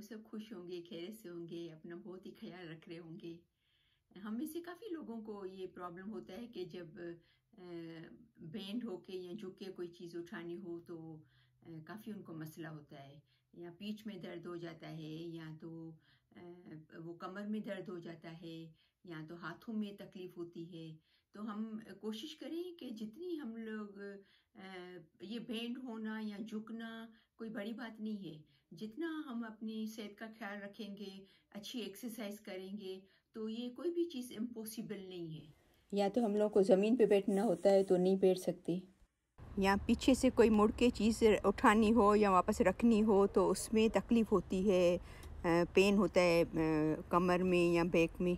लोग सब खुश होंगे खैर से होंगे अपना बहुत ही ख्याल रख रहे होंगे हम में से काफ़ी लोगों को ये प्रॉब्लम होता है कि जब बेंड होके या झुक के कोई चीज़ उठानी हो तो काफ़ी उनको मसला होता है या पीठ में दर्द हो जाता है या तो वो कमर में दर्द हो जाता है या तो हाथों में तकलीफ़ होती है तो हम कोशिश करें कि जितनी हम लोग ये बेंड होना या झुकना कोई बड़ी बात नहीं है जितना हम अपनी सेहत का ख्याल रखेंगे अच्छी एक्सरसाइज करेंगे तो ये कोई भी चीज़ इम्पॉसिबल नहीं है या तो हम लोग को ज़मीन पे बैठना होता है तो नहीं बैठ सकते या पीछे से कोई मुड़ के चीज़ उठानी हो या वापस रखनी हो तो उसमें तकलीफ़ होती है पेन होता है कमर में या बैक में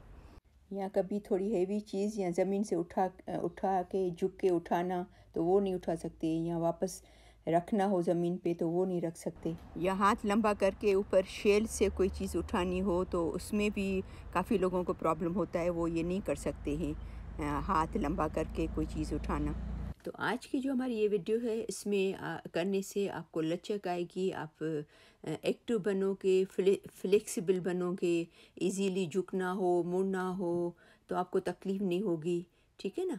या कभी थोड़ी हैवी चीज़ या ज़मीन से उठा उठा के झुक के उठाना तो वो नहीं उठा सकते या वापस रखना हो ज़मीन पे तो वो नहीं रख सकते या हाथ लंबा करके ऊपर शेल से कोई चीज़ उठानी हो तो उसमें भी काफ़ी लोगों को प्रॉब्लम होता है वो ये नहीं कर सकते हैं हाथ लंबा करके कोई चीज़ उठाना तो आज की जो हमारी ये वीडियो है इसमें करने से आपको लचक आएगी आप एक्टिव बनोगे फ्ले, फ्लेक्सिबल बनोगे ईजिली झुकना हो मुड़ना हो तो आपको तकलीफ़ नहीं होगी ठीक है ना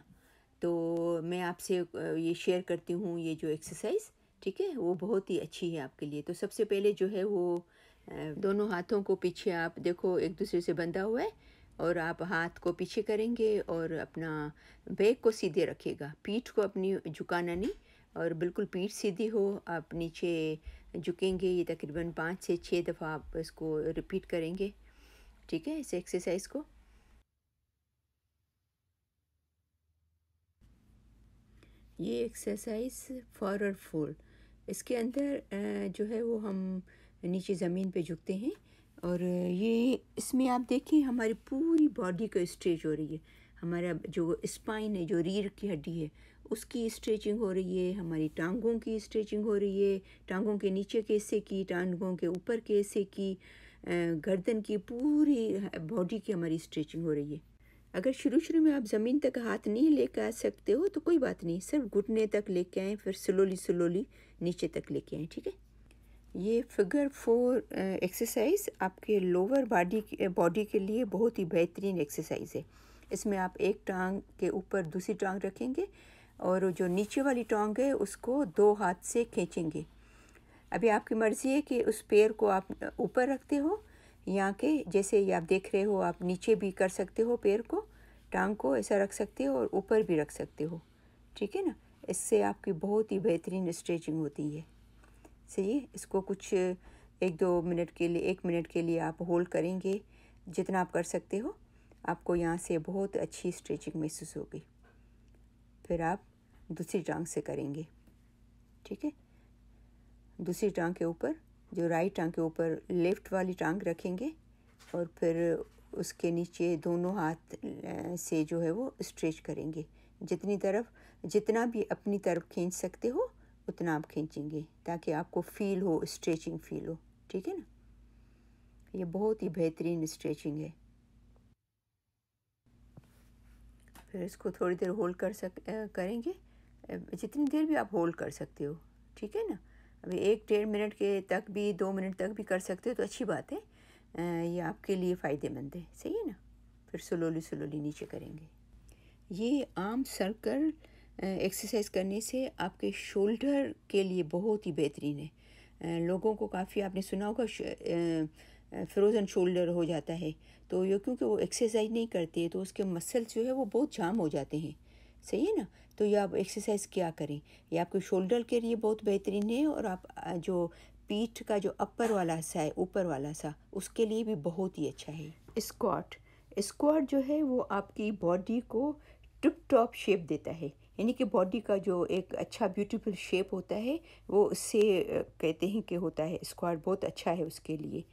तो मैं आपसे ये शेयर करती हूँ ये जो एक्सरसाइज ठीक है वो बहुत ही अच्छी है आपके लिए तो सबसे पहले जो है वो दोनों हाथों को पीछे आप देखो एक दूसरे से बंधा हुआ है और आप हाथ को पीछे करेंगे और अपना बैग को सीधे रखिएगा पीठ को अपनी झुकाना नहीं और बिल्कुल पीठ सीधी हो आप नीचे झुकेंगे ये तकरीबन पाँच से छः दफ़ा आप इसको रिपीट करेंगे ठीक है इस एक्सरसाइज को ये एक्सरसाइज फॉर फोर इसके अंदर जो है वो हम नीचे ज़मीन पे झुकते हैं और ये इसमें आप देखें हमारी पूरी बॉडी को स्ट्रेच हो रही है हमारा जो स्पाइन है जो रीढ़ की हड्डी है उसकी स्ट्रेचिंग हो रही है हमारी टांगों की स्ट्रेचिंग हो रही है टांगों के नीचे के हिस्से की टांगों के ऊपर के हिस्से की गर्दन की पूरी बॉडी की हमारी स्ट्रेचिंग हो रही है अगर शुरू शुरू में आप ज़मीन तक हाथ नहीं लेकर आ सकते हो तो कोई बात नहीं सिर्फ घुटने तक लेके आएँ फिर स्लोली स्लोली नीचे तक लेके आएँ ठीक है ये फिगर फोर एक्सरसाइज आपके लोअर बॉडी बॉडी के लिए बहुत ही बेहतरीन एक्सरसाइज है इसमें आप एक टांग के ऊपर दूसरी टांग रखेंगे और जो नीचे वाली टांग है उसको दो हाथ से खींचेंगे अभी आपकी मर्ज़ी है कि उस पैर को आप ऊपर रखते हो यहाँ के जैसे ये आप देख रहे हो आप नीचे भी कर सकते हो पैर को टांग को ऐसा रख सकते हो और ऊपर भी रख सकते हो ठीक है ना इससे आपकी बहुत ही बेहतरीन स्ट्रेचिंग होती है सही है इसको कुछ एक दो मिनट के लिए एक मिनट के लिए आप होल्ड करेंगे जितना आप कर सकते हो आपको यहाँ से बहुत अच्छी स्ट्रेचिंग महसूस होगी फिर आप दूसरी टांग से करेंगे ठीक है दूसरी टांग के ऊपर जो राइट टांग के ऊपर लेफ़्ट वाली टांग रखेंगे और फिर उसके नीचे दोनों हाथ से जो है वो स्ट्रेच करेंगे जितनी तरफ जितना भी अपनी तरफ खींच सकते हो उतना आप खींचेंगे ताकि आपको फील हो स्ट्रेचिंग फील हो ठीक है ना ये बहुत ही बेहतरीन स्ट्रेचिंग है फिर इसको थोड़ी देर होल्ड कर सक करेंगे जितनी देर भी आप होल्ड कर सकते हो ठीक है ना अभी एक डेढ़ मिनट के तक भी दो मिनट तक भी कर सकते हो तो अच्छी बात है ये आपके लिए फ़ायदेमंद है सही है ना फिर स्लोली स्लोली नीचे करेंगे ये आम सर्कल एक्सरसाइज करने से आपके शोल्डर के लिए बहुत ही बेहतरीन है लोगों को काफ़ी आपने सुना होगा फ्रोज़न शोल्डर हो जाता है तो ये क्योंकि वो एक्सरसाइज नहीं करते तो उसके मसल्स जो है वो बहुत जाम हो जाते हैं सही है ना तो ये आप एक्सरसाइज क्या करें ये आपके शोल्डर के लिए बहुत बेहतरीन है और आप जो पीठ का जो अपर वाला हिस्सा है ऊपर वाला सा उसके लिए भी बहुत ही अच्छा है स्क्वाट स्क्वाट जो है वो आपकी बॉडी को टिप टॉप शेप देता है यानी कि बॉडी का जो एक अच्छा ब्यूटीफुल शेप होता है वो उससे कहते हैं कि होता है स्क्वाट बहुत अच्छा है उसके लिए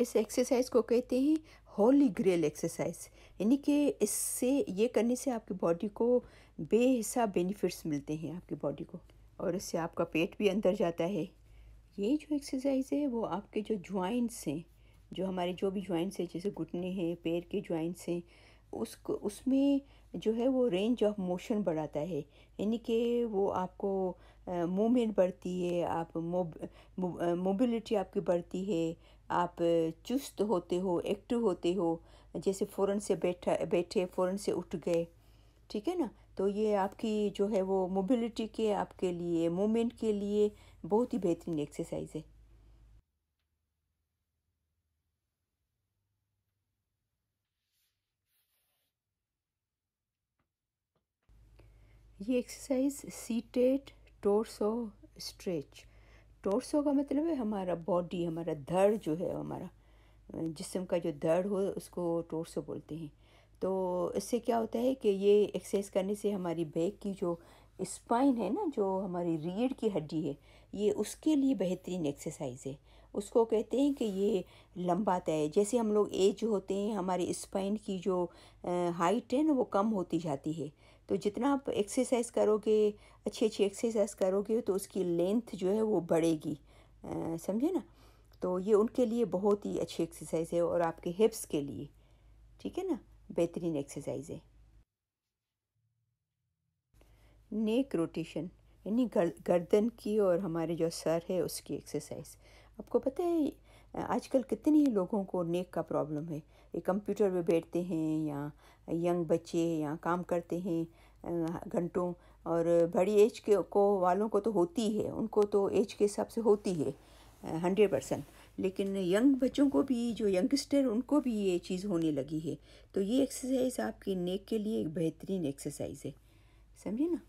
इस एक्सरसाइज को कहते हैं होली ग्रेल एक्सरसाइज यानी कि इससे ये करने से आपकी बॉडी को बेहिसाब बेनिफिट्स मिलते हैं आपकी बॉडी को और इससे आपका पेट भी अंदर जाता है ये जो एक्सरसाइज है वो आपके जो ज्वाइंट्स हैं जो हमारे जो भी ज्वाइंट्स हैं जैसे घुटने हैं पैर के ज्वाइंट्स हैं उसको उसमें जो है वो रेंज ऑफ मोशन बढ़ाता है यानी कि वो आपको मूवमेंट बढ़ती है आप मोबिलिटी आपकी बढ़ती है आप चुस्त होते हो एक्टिव होते हो जैसे फ़ौरन से बैठा बैठे फ़ौरन से उठ गए ठीक है ना तो ये आपकी जो है वो मोबिलिटी के आपके लिए मूवमेंट के लिए बहुत ही बेहतरीन एक्सरसाइज है ये exercise seated torso stretch torso का मतलब है हमारा बॉडी हमारा धड़ जो है हमारा जिसम का जो धड़ हो उसको टोर्सो बोलते हैं तो इससे क्या होता है कि ये एक्सरसाइज करने से हमारी बैक की जो स्पाइन है ना जो हमारी रीढ़ की हड्डी है ये उसके लिए बेहतरीन एक्सरसाइज है उसको कहते हैं कि ये तय है जैसे हम लोग एज होते हैं हमारी स्पाइन की जो हाइट है ना वो कम होती जाती है तो जितना आप एक्सरसाइज करोगे अच्छी अच्छी एक्सरसाइज करोगे तो उसकी लेंथ जो है वो बढ़ेगी समझे ना तो ये उनके लिए बहुत ही अच्छी एक्सरसाइज है और आपके हिप्स के लिए ठीक है ना बेहतरीन एक्सरसाइज है नेक रोटेशन यानी गर्दन की और हमारे जो सर है उसकी एक्सरसाइज आपको पता है आजकल कितने ही लोगों को नेक का प्रॉब्लम है ये कंप्यूटर पे बैठते हैं या यंग बच्चे या काम करते हैं घंटों और बड़ी एज के को वालों को तो होती है उनको तो एज के हिसाब से होती है हंड्रेड परसेंट लेकिन यंग बच्चों को भी जो यंगस्टर उनको भी ये चीज़ होने लगी है तो ये एक्सरसाइज आपकी नेक के लिए एक बेहतरीन एक्सरसाइज है समझे ना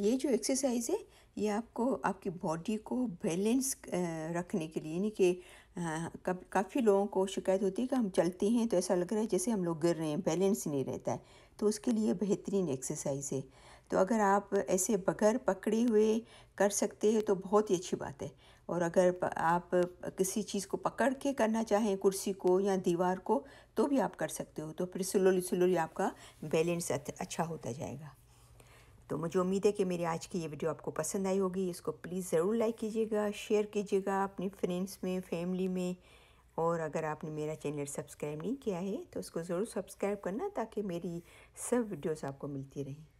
ये जो एक्सरसाइज है ये आपको आपकी बॉडी को बैलेंस रखने के लिए यानी कि काफ़ी लोगों को शिकायत होती है कि हम चलते हैं तो ऐसा लग रहा है जैसे हम लोग गिर रहे हैं बैलेंस नहीं रहता है तो उसके लिए बेहतरीन एक्सरसाइज है तो अगर आप ऐसे बगैर पकड़े हुए कर सकते हैं तो बहुत ही अच्छी बात है और अगर आप किसी चीज़ को पकड़ के करना चाहें कुर्सी को या दीवार को तो भी आप कर सकते हो तो फिर स्लोली स्लोली आपका बैलेंस अच्छा होता जाएगा तो मुझे उम्मीद है कि मेरी आज की ये वीडियो आपको पसंद आई होगी इसको प्लीज़ ज़रूर लाइक कीजिएगा शेयर कीजिएगा अपनी फ्रेंड्स में फैमिली में और अगर आपने मेरा चैनल सब्सक्राइब नहीं किया है तो उसको ज़रूर सब्सक्राइब करना ताकि मेरी सब वीडियोस आपको मिलती रहें